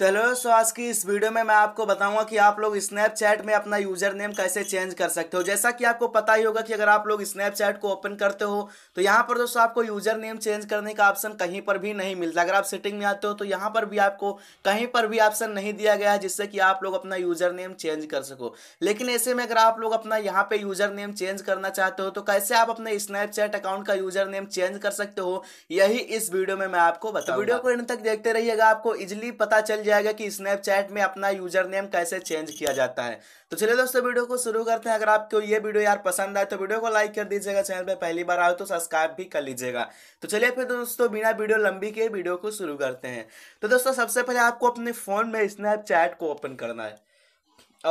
तो हेलो सो आज की इस वीडियो में मैं आपको बताऊंगा कि आप लोग स्नैपचैट में अपना यूजर नेम कैसे चेंज कर सकते हो जैसा कि आपको पता ही होगा कि अगर आप लोग स्नैपचैट को ओपन करते हो तो यहाँ पर दोस्तों आपको यूजर नेम चेंज करने का ऑप्शन कहीं पर भी नहीं मिलता अगर आप सेटिंग में आते हो तो यहाँ पर भी आपको कहीं पर भी ऑप्शन नहीं दिया गया है जिससे कि आप लोग अपना यूजर नेम चेंज कर सको लेकिन ऐसे में अगर आप लोग अपना यहाँ पे यूजर नेम चेंज करना चाहते हो तो कैसे आप अपने स्नैपचैट अकाउंट का यूजर नेम चेंज कर सकते हो यही इस वीडियो में मैं आपको तो बताऊँ वीडियो को इन तक देखते रहिएगा आपको इजिली पता चल जाएगा कि स्नैपचैट में अपना यूजर नेम कैसे चेंज किया जाता है तो चलिए दोस्तों वीडियो को शुरू करते हैं अगर आपको ये वीडियो यार पसंद आए तो वीडियो को लाइक कर दीजिएगा चैनल पर पहली बार आए तो सब्सक्राइब भी कर लीजिएगा तो चलिए फिर दोस्तों बिना वीडियो लंबी के वीडियो को शुरू करते हैं तो दोस्तों सबसे पहले आपको अपने फ़ोन में स्नैपचैट को ओपन करना है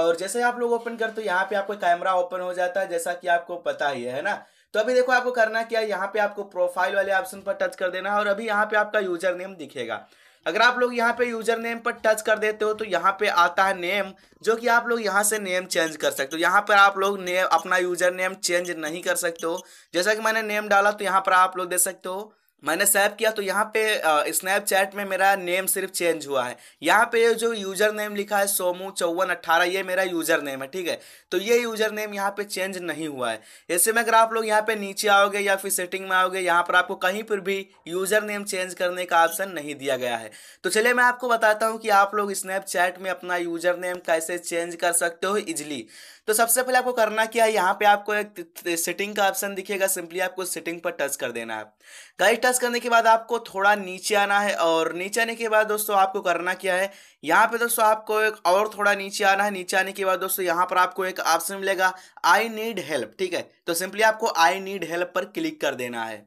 और जैसे आप लोग ओपन करते हो यहाँ पे आपको कैमरा ओपन हो जाता है जैसा कि आपको पता ही है ना तो अभी देखो आपको करना क्या है यहाँ पे आपको प्रोफाइल वाले ऑप्शन पर टच कर देना है और अभी यहाँ पे आपका यूजर नेम दिखेगा अगर आप लोग यहाँ पे यूजर नेम पर टच कर देते हो तो यहाँ पे आता है नेम जो कि आप लोग यहाँ से नेम चेंज कर सकते हो यहाँ पर आप लोग नेम अपना यूजर नेम चेंज नहीं कर सकते हो जैसा कि मैंने नेम डाला तो यहाँ पर आप लोग दे सकते हो मैंने सैप किया तो यहाँ पे स्नैपचैट में मेरा नेम सिर्फ चेंज हुआ है यहाँ पे जो यूजर नेम लिखा है सोमू चौवन अट्ठारह ये मेरा यूजर नेम है ठीक है तो ये यूजर नेम यहाँ पे चेंज नहीं हुआ है ऐसे में अगर आप लोग यहाँ पे नीचे आओगे या फिर सेटिंग में आओगे यहाँ पर आपको कहीं पर भी यूजर नेम चेंज करने का ऑप्शन नहीं दिया गया है तो चलिए मैं आपको बताता हूँ कि आप लोग स्नैपचैट में अपना यूजर नेम कैसे चेंज कर सकते हो इजिली तो सबसे पहले आपको करना क्या है यहाँ पे आपको एक सेटिंग का ऑप्शन दिखेगा सिंपली आपको सेटिंग पर टच कर देना है गाइस टच करने के बाद आपको थोड़ा नीचे आना है और नीचे आने के बाद दोस्तों आपको करना क्या है यहाँ पे दोस्तों आपको एक और थोड़ा नीचे आना है नीचे आने के बाद दोस्तों यहाँ पर आपको एक ऑप्शन मिलेगा आई नीड हेल्प ठीक है तो सिंपली आपको आई नीड हेल्प पर क्लिक कर देना है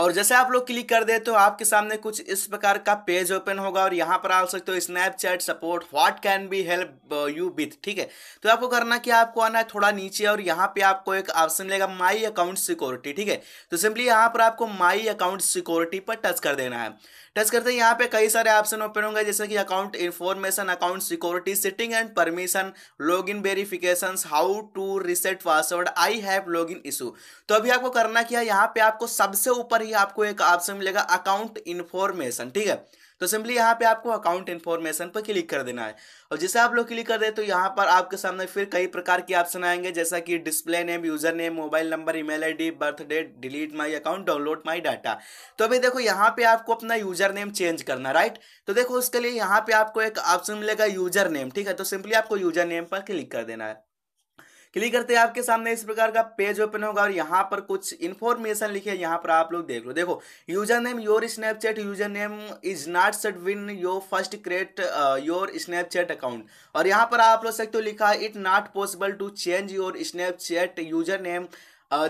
और जैसे आप लोग क्लिक कर दे तो आपके सामने कुछ इस प्रकार का पेज ओपन होगा और यहाँ पर आ सकते हो Snapchat support what can be help you with ठीक है तो आपको करना क्या आपको आना है थोड़ा नीचे और यहाँ पे आपको एक ऑप्शन मिलेगा माई अकाउंट सिक्योरिटी ठीक है तो सिंपली यहाँ पर आपको माई अकाउंट सिक्योरिटी पर टच कर देना है टच करते हैं यहाँ पे कई सारे ऑप्शन ओपन होंगे जैसे कि account information account security setting and permission log in verification how to reset password I have log in issue तो अभी आपको करना क्या यहाँ पे आपको सबसे ऊपर पर ही आपको एक ऑप्शन मिलेगा अकाउंट इन्फॉर्मेशन ठीक है तो सिंपली यहाँ पे आपको अकाउंट इन्फॉर्मेशन पर क्लिक कर देना है और जैसे आप लोग क्लिक कर दे तो यहाँ पर आपके सामने फिर कई प्रकार के ऑप्शन आएंगे जैसा कि display name user name mobile number email ID birth date delete my account download my data तो अभी देखो यहाँ पे आपको अपना यूजर नेम चेंज करना राइट तो देखो उसके लिए यहाँ पे आपको एक ऑप्शन मिलेगा यूजर नेम ठीक है तो सिंपली आपको यूजर नेम पर क्लिक कर देना है क्लिक करते हैं आपके सामने इस प्रकार का पेज ओपन होगा और यहाँ पर कुछ इन्फॉर्मेशन लिखे यहाँ पर आप लोग देख लो देखो user name your Snapchat user name is not set when your first create your Snapchat account और यहाँ पर आप लोग सकते हो लिखा it not possible to change your Snapchat user name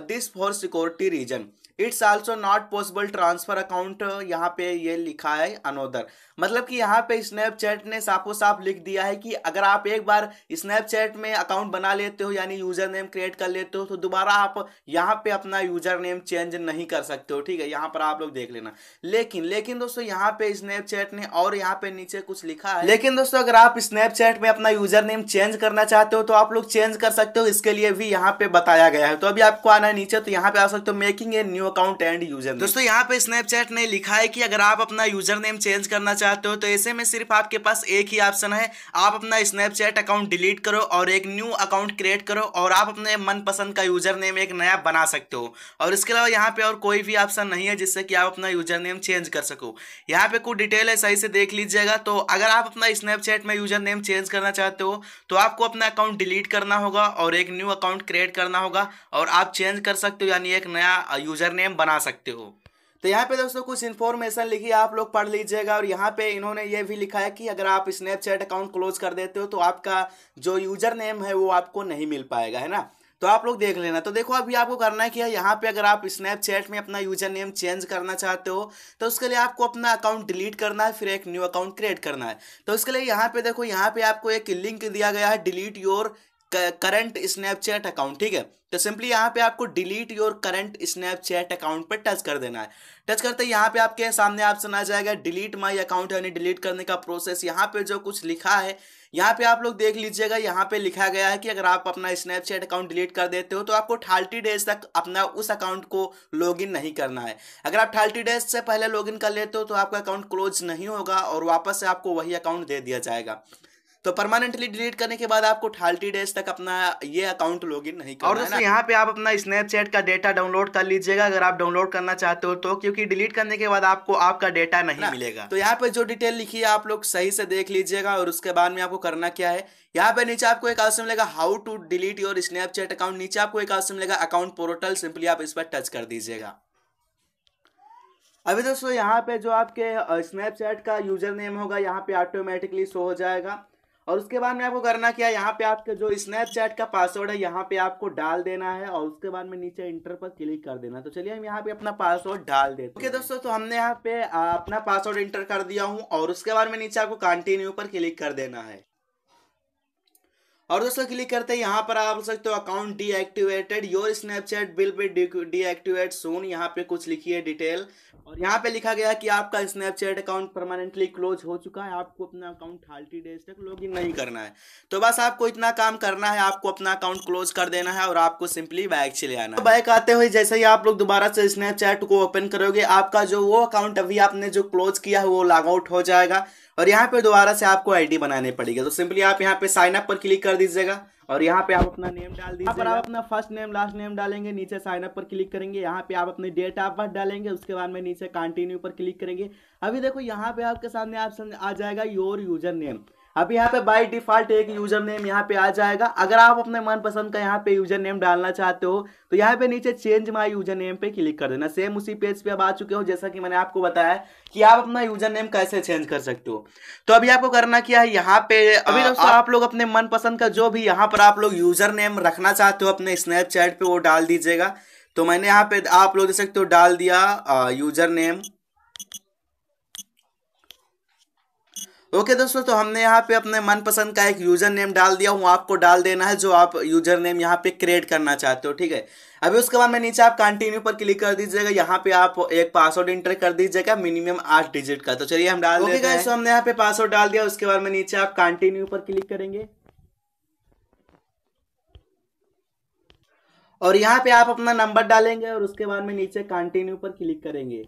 this for security reason it's also not possible transfer account यहाँ पे ये लिखा है अनोदर मतलब कि यहाँ पे स्नैपचैट ने साफो साफ लिख दिया है कि अगर आप एक बार स्नैपचैट में अकाउंट बना लेते हो यानी यूजर नेम क्रिएट कर लेते हो तो दोबारा आप यहाँ पे अपना यूजर नेम चेंज नहीं कर सकते हो ठीक है यहाँ पर आप लोग देख लेना लेकिन लेकिन दोस्तों यहाँ पे स्नैपचैट ने और यहाँ पे नीचे कुछ लिखा है लेकिन दोस्तों अगर आप स्नैपचैट में अपना यूजर नेम चेंज करना चाहते हो तो आप लोग चेंज कर सकते हो इसके लिए भी यहाँ पे बताया गया है तो अभी आपको आना है नीचे तो यहाँ पे आ सकते हो making a new account and user दोस्तों यहाँ पे स्नैपचैट ने लिखा है कि अगर आप अपना यूजर नेम चेंज करना चाहते हो तो ऐसे में सिर्फ आपके पास एक ही ऑप्शन है आप अपना स्नैपचैट अकाउंट डिलीट करो और एक न्यू अकाउंट क्रिएट करो और आप अपने मनपसंद का यूजर नेम एक नया बना सकते हो और इसके अलावा यहाँ पे और कोई भी ऑप्शन नहीं है जिससे कि आप अपना यूजर नेम चेंज कर सको यहाँ पे कुछ डिटेल है सही से देख लीजिएगा तो अगर आप अपना स्नैपचैट में यूजर नेम चेंज करना चाहते हो तो आपको अपना अकाउंट डिलीट करना होगा और एक न्यू अकाउंट क्रिएट करना होगा और आप चेंज कर सकते हो यानी एक नया यूजर यूजर बना सकते हो तो यहाँ पे दोस्तों कुछ इन्फॉर्मेशन लिखी आप लोग पढ़ लीजिएगा और यहाँ पे इन्होंने ये भी लिखा है कि अगर आप स्नैपचैट अकाउंट क्लोज कर देते हो तो आपका जो यूजर नेम है वो आपको नहीं मिल पाएगा है ना तो आप लोग देख लेना तो देखो अभी आपको करना है क्या है यहाँ पे अगर आप स्नैपचैट में अपना यूजर नेम चेंज करना चाहते हो तो उसके लिए आपको अपना अकाउंट डिलीट करना है फिर एक न्यू अकाउंट क्रिएट करना है तो उसके लिए यहाँ पे देखो यहाँ पे आपको एक लिंक दिया गया है delete your current Snapchat account ठीक है तो सिंपली यहाँ पे आपको delete your current Snapchat account पर टच कर देना है टच करते यहाँ पे आपके सामने ऑप्शन आ जाएगा डिलीट माई अकाउंट यानी डिलीट करने का प्रोसेस यहाँ पे जो कुछ लिखा है यहाँ पे आप लोग देख लीजिएगा यहाँ पे लिखा गया है कि अगर आप अपना स्नैपचैट अकाउंट डिलीट कर देते हो तो आपको थर्टी डेज तक अपना उस अकाउंट को लॉगिन नहीं करना है अगर आप थर्टी डेज से पहले लॉगिन कर लेते हो तो आपका अकाउंट क्लोज नहीं होगा और वापस से आपको वही अकाउंट दे दिया जाएगा तो परमानेंटली डिलीट करने के बाद आपको थर्टी डेज तक अपना ये अकाउंट लॉग इन नहीं करना और यहाँ पे आप अपना स्नैपचैट का डेटा डाउनलोड कर लीजिएगा अगर आप डाउनलोड करना चाहते हो तो क्योंकि डिलीट करने के बाद आपको आपका डेटा नहीं मिलेगा तो यहाँ पे जो डिटेल लिखी है आप लोग सही से देख लीजिएगा और उसके बाद में आपको करना क्या है यहाँ पे नीचे आपको एक ऑप्शन मिलेगा how to delete your Snapchat account नीचे आपको एक ऑप्शन मिलेगा अकाउंट पोर्टल सिंपली आप इस पर टच कर दीजिएगा अभी दोस्तों यहाँ पे जो आपके स्नैपचैट का यूजर नेम होगा यहाँ पे ऑटोमेटिकली शो हो जाएगा और उसके बाद में आपको करना क्या है यहाँ पे आपका जो स्नैपचैट का पासवर्ड है यहाँ पे आपको डाल देना है और उसके बाद में नीचे इंटर पर क्लिक कर देना तो चलिए हम यहाँ पे अपना पासवर्ड डाल देते हैं ओके दोस्तों तो हमने यहाँ पे अपना पासवर्ड इंटर कर दिया हूँ और उसके बाद में नीचे आपको कंटिन्यू पर क्लिक कर देना है और दोस्तों क्लिक करते हैं यहाँ पर आप सकते हो account deactivated your Snapchat will be deactivate soon यहाँ पे कुछ लिखी है डिटेल और यहाँ पे लिखा गया कि आपका स्नैपचैट अकाउंट परमानेंटली क्लोज हो चुका है आपको अपना अकाउंट थर्टी डेज तक लॉग इन नहीं करना है तो बस आपको इतना काम करना है आपको अपना अकाउंट क्लोज कर देना है और आपको सिंपली बैग चले आना है बैग आते हुए जैसे ही आप लोग दोबारा से स्नैपचैट को ओपन करोगे आपका जो वो अकाउंट अभी आपने जो क्लोज किया है वो लॉग आउट हो जाएगा और यहाँ पे दोबारा से आपको आईडी बनाने पड़ेगा तो सिंपली आप यहाँ पे साइन अप पर क्लिक कर दीजिएगा और यहाँ पे आप अपना नेम डाल दीजिए पर आप अपना फर्स्ट नेम लास्ट नेम डालेंगे नीचे साइन अप पर क्लिक करेंगे यहाँ पे आप अपने डेट ऑफ बर्थ डालेंगे उसके बाद में नीचे कंटिन्यू पर क्लिक करेंगे अभी देखो यहाँ पे आपके सामने ऑप्शन आ जाएगा योर यूजर नेम अब यहाँ पे बाई डिफॉल्ट एक यूजर नेम यहाँ पे आ जाएगा अगर आप अपने मनपसंद का यहाँ पे यूजर नेम डालना चाहते हो तो यहाँ पे नीचे चेंज माई यूजर नेम पे क्लिक कर देना सेम उसी पेज पे अब आ चुके हो जैसा कि मैंने आपको बताया कि आप अपना यूजर नेम कैसे चेंज कर सकते हो तो अभी आपको करना क्या है यहाँ पे अभी हाँ, दोस्तों आप लोग अपने मनपसंद का जो भी यहाँ पर आप लोग यूजर नेम रखना चाहते हो अपने स्नैपचैट पे वो डाल दीजिएगा तो मैंने यहाँ पे आप लोग देख सकते हो डाल दिया यूजर नेम ओके दोस्तों तो हमने यहाँ पे अपने मनपसंद का एक यूजर नेम डाल दिया हूँ आपको डाल देना है जो आप यूजर नेम यहाँ पे क्रिएट करना चाहते हो ठीक है अभी उसके बाद में नीचे आप कंटिन्यू पर क्लिक कर दीजिएगा यहाँ पे आप एक पासवर्ड इंटर कर दीजिएगा मिनिमम आठ डिजिट का तो चलिए हम डाल okay, तो हमने यहाँ पे पासवर्ड डाल दिया उसके बाद में नीचे आप कंटिन्यू पर क्लिक करेंगे और यहाँ पे आप अपना नंबर डालेंगे और उसके बाद में नीचे कंटिन्यू पर क्लिक करेंगे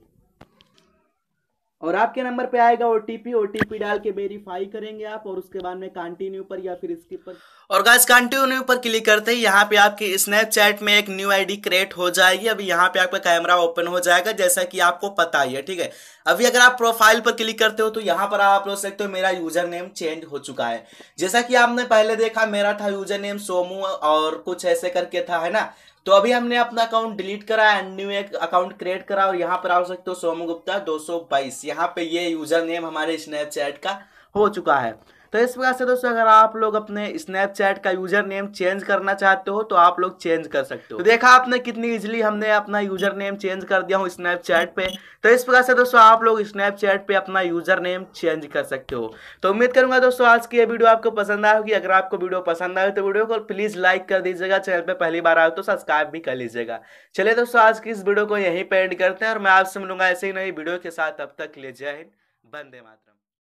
और आपके नंबर पे आएगा ओटीपी ओटीपी डाल के वेरीफाई करेंगे आप और उसके बाद में कंटिन्यू पर या फिर स्किप पर और गाइस कंटिन्यू पर क्लिक करते ही यहाँ पे आपके स्नैपचैट में एक न्यू आईडी क्रिएट हो जाएगी अभी यहाँ पे आपका कैमरा ओपन हो जाएगा जैसा कि आपको पता ही है ठीक है अभी अगर आप प्रोफाइल पर क्लिक करते हो तो यहाँ पर आप लोग सकते हो मेरा यूजर नेम चेंज हो चुका है जैसा कि आपने पहले देखा मेरा था यूजर नेम सोमू और कुछ ऐसे करके था है ना तो अभी हमने अपना अकाउंट डिलीट करा एंड न्यू एक अकाउंट क्रिएट करा और यहाँ पर आ सकते हो सोम गुप्ता दो सौ बाईस यहाँ पे ये यूजर नेम हमारे स्नैपचैट का हो चुका है तो इस प्रकार से दोस्तों अगर आप लोग अपने स्नैपचैट का यूजर नेम चेंज करना चाहते हो तो आप लोग चेंज कर सकते हो तो देखा आपने कितनी इजिली हमने अपना यूजर नेम चेंज कर दिया हूँ स्नैपचैट पे तो इस प्रकार से दोस्तों आप लोग स्नैपचैट पे अपना यूजर नेम चेंज कर सकते हो तो उम्मीद करूंगा दोस्तों आज की ये वीडियो आपको पसंद आए होगी अगर आपको वीडियो पसंद आए तो वीडियो को प्लीज लाइक कर दीजिएगा चैनल पर पहली बार आए तो सब्सक्राइब भी कर लीजिएगा चलिए दोस्तों आज की इस वीडियो को यहीं पर एंड करते हैं और मैं आपसे मिलूंगा ऐसे ही नई वीडियो के साथ अब तक ले जय हिंद बंदे मातरम